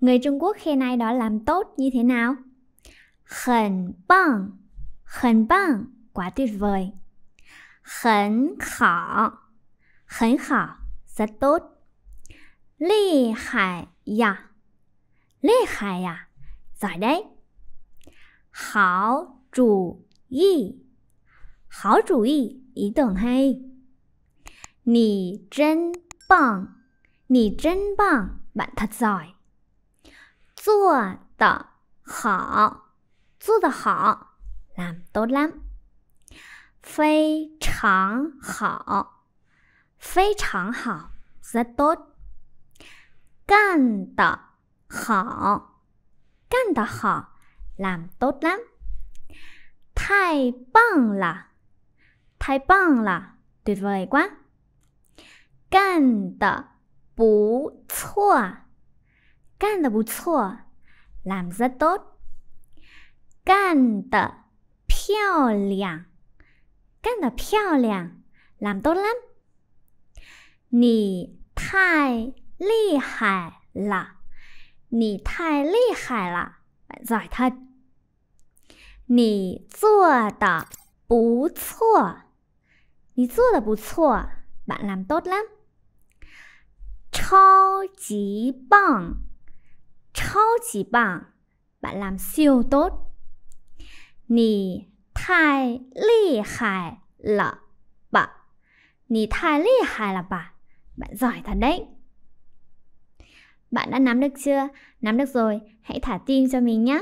Người Trung Quốc khen ai đó làm tốt như thế nào? Hẳn bằng Hẳn bằng Quá tuyệt vời Hẳn khỏ Hẳn khỏ Rất tốt Lì hải ya dạ. Lì hải ya dạ. Giỏi đấy Hảo chủ y Hảo chủ y Ý tưởng hay Nì chân bằng Nì chân bằng Bạn thật giỏi 做的好做的好懒多懒非常好非常好 the 多干的好干的好懒多懒太棒了太棒了对外观干的不错干的不错 làm rất tốt, 干得漂亮，干得漂亮，làm tốt lắm。你太厉害了，你太厉害了。不管他，你做的不错，你做的不错，bạn làm tốt lắm，超级棒。超级棒，bạn làm siêu tốt. 你太厉害了吧？你太厉害了吧？bạn giỏi thật đấy. Bạn đã nắm được chưa? Nắm được rồi, hãy thả tim cho mình nhé.